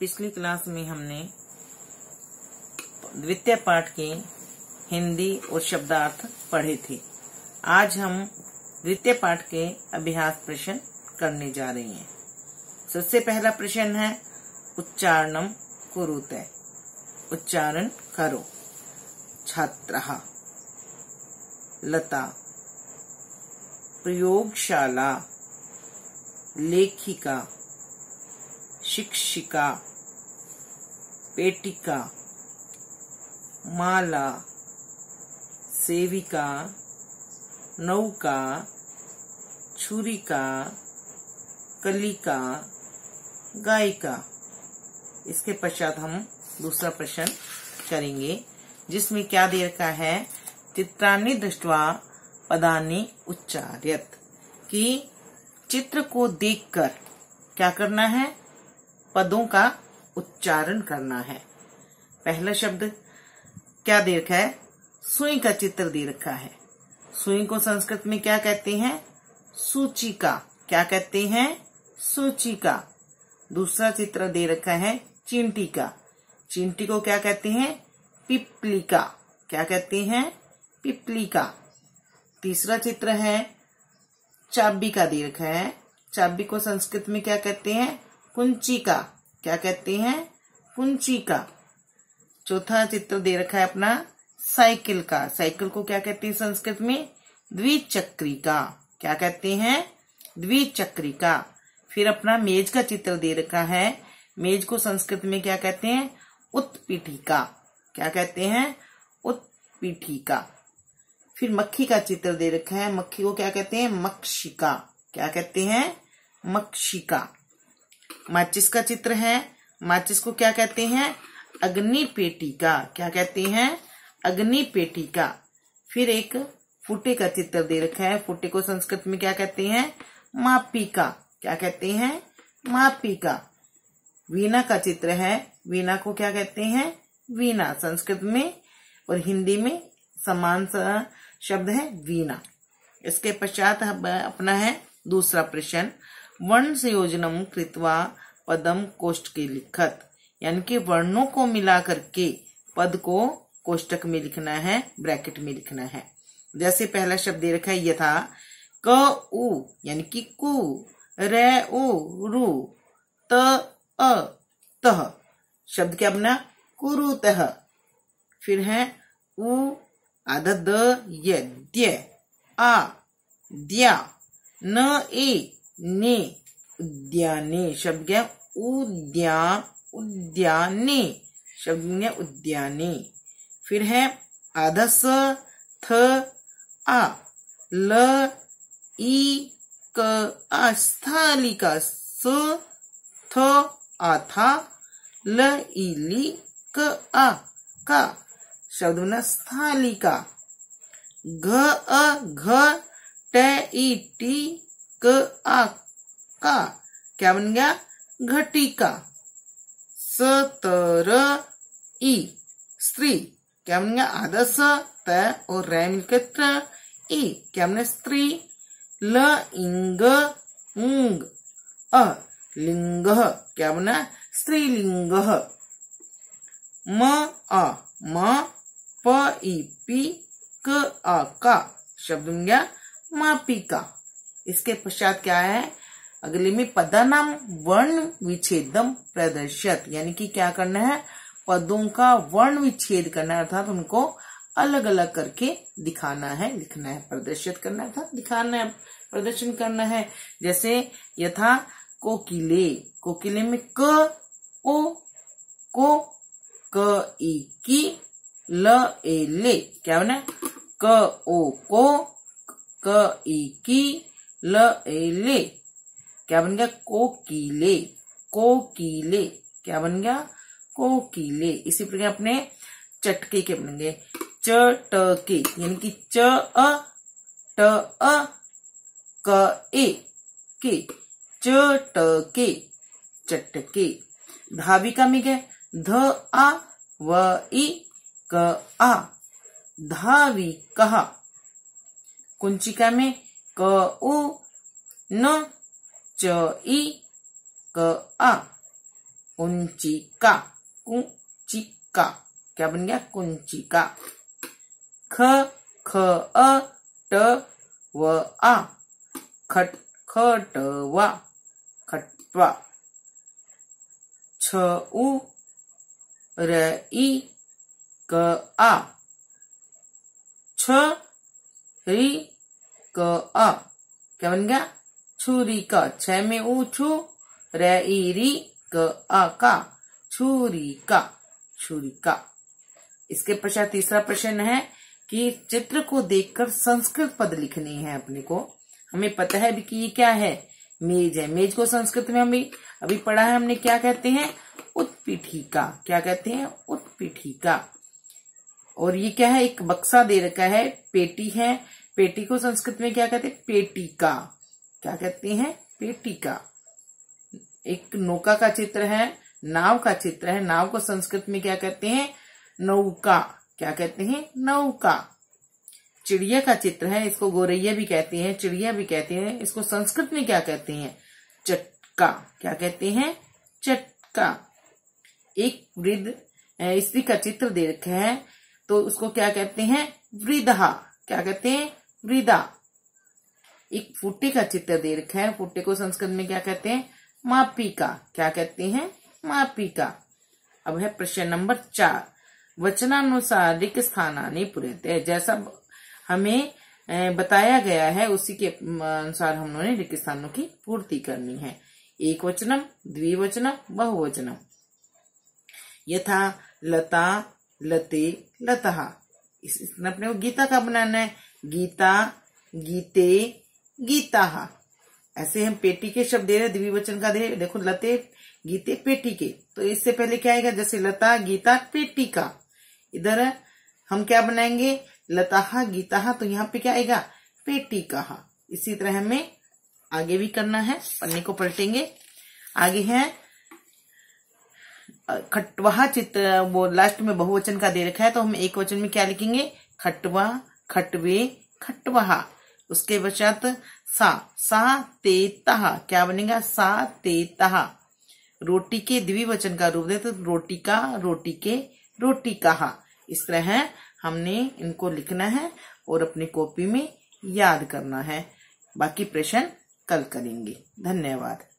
पिछली क्लास में हमने द्वितीय पाठ के हिंदी और शब्दार्थ पढ़े थे आज हम द्वितीय पाठ के अभ्यास प्रश्न करने जा रहे हैं सबसे पहला प्रश्न है उच्चारणम कुरुत उच्चारण करो छात्र लता प्रयोगशाला लेखिका शिक्षिका पेटिका माला सेविका नौका छुरिका कलिका गायिका इसके पश्चात हम दूसरा प्रश्न करेंगे जिसमें क्या दे रखा है चित्रानी दृष्टवा पदानी उच्चार्यत कि चित्र को देखकर क्या करना है पदों का उच्चारण करना है पहला शब्द क्या दे रखा है सुई का चित्र दे रखा है सुई को संस्कृत में क्या कहते हैं सूचिका क्या कहते हैं सूचिका दूसरा चित्र दे रखा है चिंटी का चिंटी को क्या कहते हैं पिपलिका क्या कहते हैं पिपलिका तीसरा चित्र है चाबी का दे रखा है चाबी को संस्कृत में क्या कहते हैं कुंचिका क्या कहते हैं कुंचिका चौथा चित्र दे रखा है अपना साइकिल का साइकिल को क्या कहते हैं संस्कृत में द्विचक्रिका क्या कहते हैं द्विचक्रिका फिर अपना मेज का चित्र दे रखा है मेज को संस्कृत में क्या कहते हैं उत्पीठिका क्या कहते हैं उत्पीठिका फिर मक्खी का चित्र दे रखा है मक्खी को क्या कहते हैं मक्षिका क्या कहते हैं मक्षिका माचिस का चित्र है माचिस को क्या कहते हैं अग्नि पेटिका क्या कहते हैं अग्नि पेटिका फिर एक फुटे का चित्र दे रखा है फुटे को संस्कृत में क्या कहते हैं मापिका क्या कहते हैं मापिका वीणा का चित्र है वीणा को क्या कहते हैं वीणा संस्कृत में और हिंदी में समान शब्द है वीणा इसके पश्चात अपना है दूसरा प्रश्न वर्ण कृतवा पदम कोष्ट के लिखत यानी कि वर्णों को मिला करके पद को कोष्टक में लिखना है ब्रैकेट में लिखना है जैसे पहला शब्द दे रखा है यथा क उ यानी कि कु रे उ रु त अ तह शब्द क्या बना तह फिर है उ आधा द द्य आ द्या न ए ने उद्याने शब्द क्या उद्या उद्याने शब्द क्या उद्याने फिर है आधस थ आ ल ई क आ स्थालिका स थ आथा ल इली क आ का शब्द बना स्थालिका घ अ घ ट ई टी आ का क्या बन गया घटिका सतर ई स्त्री क्या बन गया आधा स त और रे मिलकर त्र ई क्या बने स्त्री ल इंग उंग अ लिंग क्या बना स्त्रीलिंग म अ म प ई पी क आ का शब्द बन गया मापिका इसके पश्चात क्या है अगले में पदा नाम वर्ण विच्छेदम प्रदर्शित यानी कि क्या करना है पदों का वर्ण विच्छेद करना अर्थात उनको अलग अलग करके दिखाना है लिखना है प्रदर्शित करना है अर्थात दिखाना है प्रदर्शन करना है जैसे यथा कोकिले कोकिले में क ओ को क ई की ल ए ले क्या बना क ओ को क ई की ल ए ले क्या बन गया कोकीले कोकीले क्या बन गया कोकीले इसी प्रकार अपने चटके के बनेंगे च टके यानी कि च अ ट अ क ए के च टके चटके धाविका में मिगे ध आ व ई क आ धावी कहा कुंचिका में क उ न च i क आ कुंचिका कुंचिका क्या बन गया कुंचिका ख ख अ ट व आ खट खटवा खटवा छ उ र ई क आ छ री क अ क्या बन गया छुरी का छ में ऊ छू रे री क अ का छुरी का छुरी का इसके पश्चात तीसरा प्रश्न है कि चित्र को देखकर संस्कृत पद लिखने हैं अपने को हमें पता है कि ये क्या है मेज है मेज को संस्कृत में हमें अभी पढ़ा है हमने क्या कहते हैं उत्पीठिका क्या कहते हैं उत्पीठिका और ये क्या है एक बक्सा दे रखा है पेटी है पेटी को संस्कृत में क्या कहते हैं पेटिका क्या कहते हैं पेटिका एक नौका का चित्र है नाव का चित्र है नाव को संस्कृत में क्या कहते हैं नौका क्या कहते हैं नौका चिड़िया का चित्र है इसको गोरैया भी कहते हैं चिड़िया भी कहते हैं इसको संस्कृत में क्या कहते हैं चटका क्या कहते हैं चटका एक वृद्ध स्त्री का चित्र देख है तो उसको क्या कहते हैं वृद्धा क्या कहते हैं मृदा एक फुट्टे का चित्र दे रखा है फुट्टे को संस्कृत में क्या कहते हैं मापी का क्या कहते हैं मापिका अब है प्रश्न नंबर चार वचनानुसार स्थान स्थानानि पूरे जैसा हमें बताया गया है उसी के अनुसार हमने रिक स्थानों की पूर्ति करनी है एक वचनम द्विवचनम बहुवचनम यथा लता लते लता इस अपने को गीता का बनाना है गीता गीते गीता ऐसे हम पेटी के शब्द दे रहे द्विवचन का दे देखो लते गीते पेटी के तो इससे पहले क्या आएगा जैसे लता गीता पेटी का इधर हम क्या बनाएंगे लताहा गीताहा तो यहाँ पे क्या आएगा पेटी कहा इसी तरह हमें आगे भी करना है पन्ने को पलटेंगे आगे है खटवा चित्र वो लास्ट में बहुवचन का दे रखा है तो हम एक वचन में क्या लिखेंगे खटवा खटवे खटवहा उसके पश्चात सा सा ते तहा क्या बनेगा सा ते तहा रोटी के द्विवचन का रूप दे तो रोटी का रोटी के रोटी कहा इस तरह है हमने इनको लिखना है और अपनी कॉपी में याद करना है बाकी प्रश्न कल करेंगे धन्यवाद